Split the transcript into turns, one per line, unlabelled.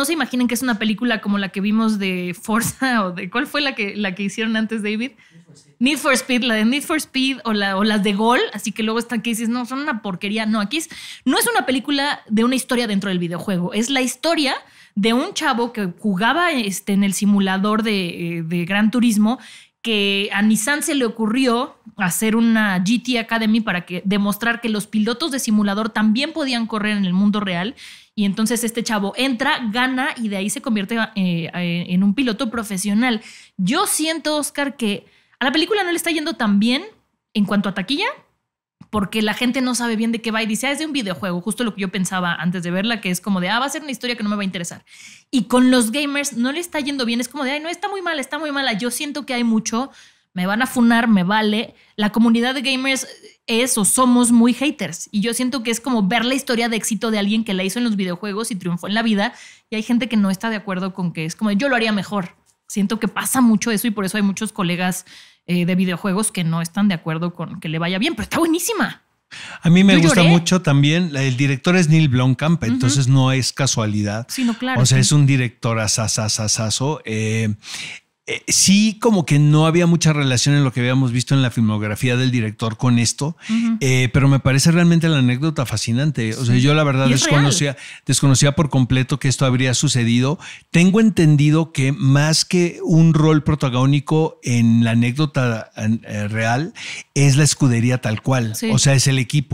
No se imaginen que es una película como la que vimos de Forza o de cuál fue la que, la que hicieron antes, David. Need for Speed, la de Need for Speed o, la, o las de Gol. Así que luego están que dices, no, son una porquería. No, aquí es, no es una película de una historia dentro del videojuego, es la historia de un chavo que jugaba este, en el simulador de eh, Gran Turismo que a Nissan se le ocurrió hacer una GT Academy para que, demostrar que los pilotos de simulador también podían correr en el mundo real. Y entonces este chavo entra, gana y de ahí se convierte eh, eh, en un piloto profesional. Yo siento, Oscar, que a la película no le está yendo tan bien en cuanto a taquilla, porque la gente no sabe bien de qué va y dice, ah, es de un videojuego, justo lo que yo pensaba antes de verla, que es como de, ah, va a ser una historia que no me va a interesar. Y con los gamers no le está yendo bien, es como de, ay, no, está muy mal, está muy mala, yo siento que hay mucho, me van a funar, me vale. La comunidad de gamers es o somos muy haters y yo siento que es como ver la historia de éxito de alguien que la hizo en los videojuegos y triunfó en la vida y hay gente que no está de acuerdo con que es como, yo lo haría mejor. Siento que pasa mucho eso y por eso hay muchos colegas eh, de videojuegos que no están de acuerdo con que le vaya bien, pero está buenísima.
A mí me gusta mucho también, el director es Neil Blomkamp, entonces no es casualidad. sino claro. O sea, es un director asasasaso Eh, eh, sí como que no había mucha relación en lo que habíamos visto en la filmografía del director con esto, eh, pero me parece realmente la anécdota fascinante. O sea, yo la verdad desconocía, desconocía por completo que esto habría sucedido. Tengo entendido que más que un rol protagónico en la anécdota eh, real, es la escudería tal cual, o sea, es el equipo.